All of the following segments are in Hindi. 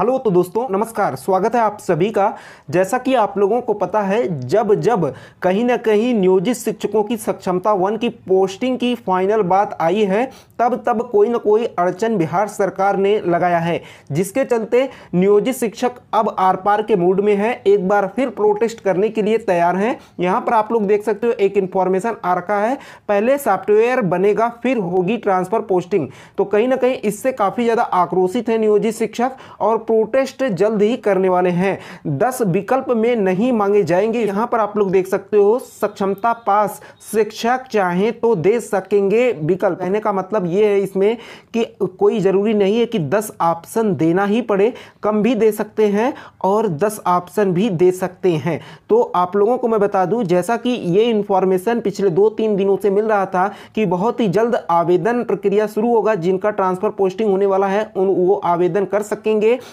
हेलो तो दोस्तों नमस्कार स्वागत है आप सभी का जैसा कि आप लोगों को पता है जब जब कहीं ना कहीं नियोजित शिक्षकों की सक्षमता वन की पोस्टिंग की फाइनल बात आई है तब तब कोई ना कोई अड़चन बिहार सरकार ने लगाया है जिसके चलते नियोजित शिक्षक अब आर पार के मूड में हैं एक बार फिर प्रोटेस्ट करने के लिए तैयार हैं यहाँ पर आप लोग देख सकते हो एक इन्फॉर्मेशन आ रखा है पहले सॉफ्टवेयर बनेगा फिर होगी ट्रांसफ़र पोस्टिंग तो कहीं ना कहीं इससे काफ़ी ज़्यादा आक्रोशित है नियोजित शिक्षक और प्रोटेस्ट जल्द ही करने वाले हैं दस विकल्प में नहीं मांगे जाएंगे यहाँ पर आप लोग देख सकते हो सक्षमता पास शिक्षक चाहें तो दे सकेंगे विकल्प कहने का मतलब ये है इसमें कि कोई ज़रूरी नहीं है कि दस ऑप्शन देना ही पड़े कम भी दे सकते हैं और दस ऑप्शन भी दे सकते हैं तो आप लोगों को मैं बता दूँ जैसा कि ये इन्फॉर्मेशन पिछले दो तीन दिनों से मिल रहा था कि बहुत ही जल्द आवेदन प्रक्रिया शुरू होगा जिनका ट्रांसफ़र पोस्टिंग होने वाला है उन वो आवेदन कर सकेंगे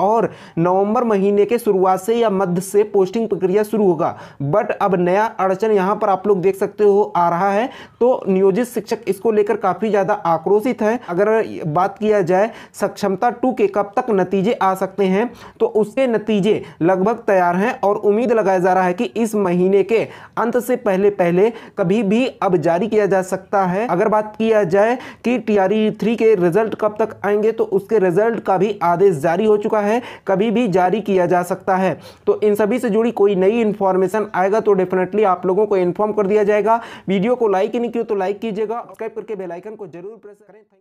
और नवंबर महीने के शुरुआत से या मध्य से पोस्टिंग प्रक्रिया शुरू होगा बट अब नया अड़चन यहाँ पर आप लोग देख सकते हो आ रहा है तो नियोजित शिक्षक इसको लेकर काफ़ी ज़्यादा आक्रोशित हैं अगर बात किया जाए सक्षमता टू के कब तक नतीजे आ सकते हैं तो उसके नतीजे लगभग तैयार हैं और उम्मीद लगाया जा रहा है कि इस महीने के अंत से पहले पहले कभी भी अब जारी किया जा सकता है अगर बात किया जाए कि टी थ्री के रिजल्ट कब तक आएंगे तो उसके रिजल्ट का भी आदेश जारी हो चुका है है कभी भी जारी किया जा सकता है तो इन सभी से जुड़ी कोई नई इन्फॉर्मेशन आएगा तो डेफिनेटली आप लोगों को इन्फॉर्म कर दिया जाएगा वीडियो को लाइक नहीं किया तो लाइक कीजिएगा सब्सक्राइब करके बेलाइकन को जरूर प्रेस करें